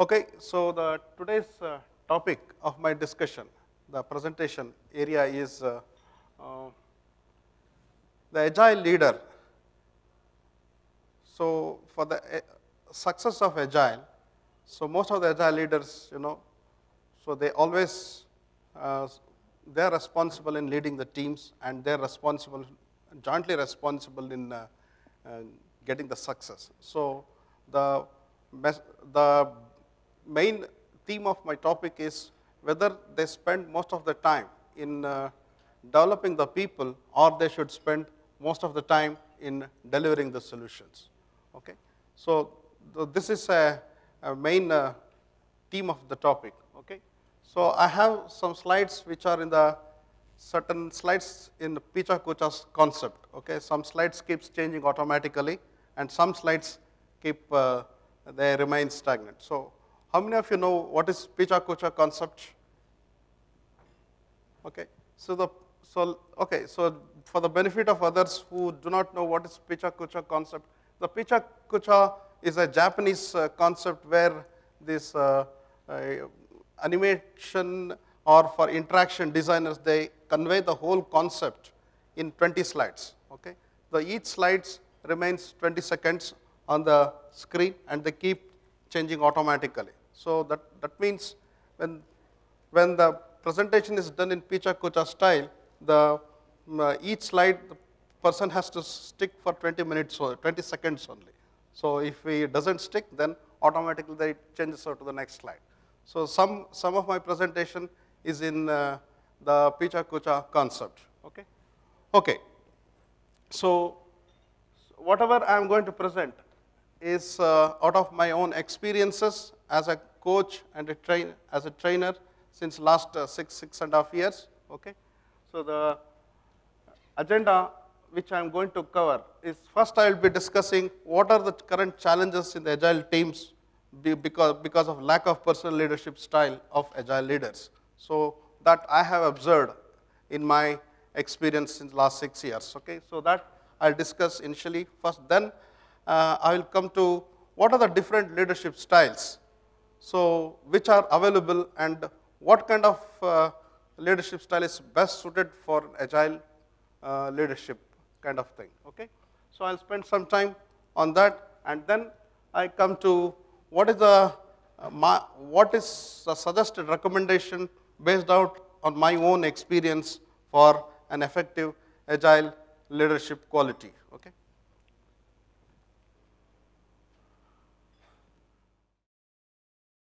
Okay, so the today's uh, topic of my discussion, the presentation area is uh, uh, the agile leader. So for the eh, success of agile, so most of the agile leaders, you know, so they always, uh, they are responsible in leading the teams and they are responsible, jointly responsible in uh, uh, getting the success. So the, the main theme of my topic is whether they spend most of the time in uh, developing the people or they should spend most of the time in delivering the solutions. Okay? So, th this is a, a main uh, theme of the topic. Okay? So, I have some slides which are in the certain slides in Picha Kucha's concept. Okay? Some slides keeps changing automatically and some slides keep, uh, they remain stagnant. So, how many of you know what is Pichakocha concept? Okay, so the so okay, so for the benefit of others who do not know what is Pichakocha concept, the Pichakocha is a Japanese uh, concept where this uh, uh, animation or for interaction designers they convey the whole concept in 20 slides. Okay, the each slides remains 20 seconds on the screen and they keep changing automatically. So that, that means when, when the presentation is done in Picha Kucha style, the, mm, uh, each slide the person has to stick for 20 minutes or 20 seconds only. So if he doesn't stick, then automatically it changes to the next slide. So some, some of my presentation is in uh, the Picha Kucha concept, okay? Okay, so whatever I am going to present is uh, out of my own experiences as a coach and a train as a trainer since last uh, six six and a half years. Okay, so the agenda which I am going to cover is first I will be discussing what are the current challenges in the agile teams because because of lack of personal leadership style of agile leaders. So that I have observed in my experience in the last six years. Okay, so that I'll discuss initially first. Then uh, I will come to what are the different leadership styles so which are available and what kind of uh, leadership style is best suited for agile uh, leadership kind of thing, okay. So I'll spend some time on that and then I come to what is the, uh, my, what is the suggested recommendation based out on my own experience for an effective agile leadership quality, okay.